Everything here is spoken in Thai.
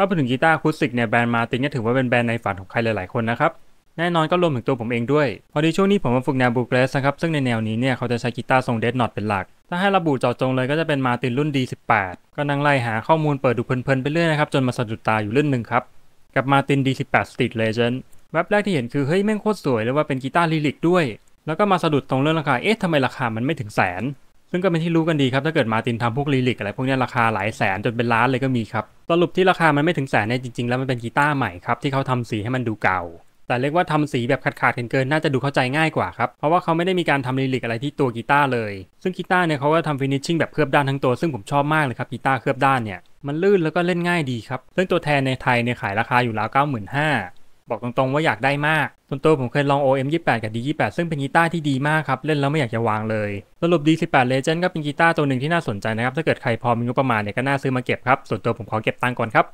ถ้าพูดถึงกีตาร์คูสิกเนี่ยแบรนด์มาตินก็ถือว่าเป็นแบรนด์ในฝันของใครหลายๆคนนะครับ แน่นอนก็รวมถึงตัวผมเองด้วย พอดีช่วงนี้ผมมาฝึกแนวบูเกสนะครับ ซึ่งในแนวนี้เนี่ยเขาจะใช้กีตาร์ทรงเดสน็อตเป็นหลัก ถ้าให้ระบุเจาะจงเลยก็จะเป็นมาตินรุ่น D18 ก็นั่งไล่หาข้อมูลเปิดดูเพลินๆไปเรื่อยนะครับจนมาสะดุดตาอยู่รุ่นหนึ่งครับกับมาติน D18 Street Legend แว็บแรกที่เห็นคือเฮ้ยแม่งโคตรสวยเลยว่าเป็นกีตาร์ลิลิกด้วยแล้วก็มาสะดุดตรงเรื่องราคาเอ๊ะทำไมราคามันไม่ถึงแสนซึ่งก็เป็นที่รู้กันดีครับถ้าเกิดมาตินทำพวกลีลิกอะไรพวกนี้ราคาหลายแสนจนเป็นล้านเลยก็มีครับสรุปที่ราคามันไม่ถึงแสนเนี่ยจริงๆ แล้วมันเป็นกีตาร์ใหม่ครับ ที่เขาทำสีให้มันดูเก่า แต่เรียกว่าทำสีแบบขาดๆเกินๆน่าจะดูเข้าใจง่ายกว่าครับเพราะว่าเขาไม่ได้มีการทำลีลิกอะไรที่ตัวกีตาร์เลยซึ่งกีตาร์เนี่ยเขาก็ทำฟินิชชิ่งแบบเคลือบด้านทั้งตัวซึ่งผมชอบมากเลยครับกีตาร์เคลือบด้านเนี่ยมันลื่นแล้วก็เล่นง่ายดีครับซึ่งตัวแทนในไทยเนี่ยขายราคาอยู่ราว95,000บอกตรงๆว่าอยากได้มากส่วนตัวผมเคยลอง OM28 กับ D28 ซึ่งเป็นกีตาร์ที่ดีมากครับ เล่นแล้วไม่อยากจะวางเลย สรุป D18 Legend ก็เป็นกีตาร์ตัวหนึ่งที่น่าสนใจนะครับ ถ้าเกิดใครพอมีงบประมาณเนี่ยก็น่าซื้อมาเก็บครับ ส่วนตัวผมขอเก็บตังก่อนครับ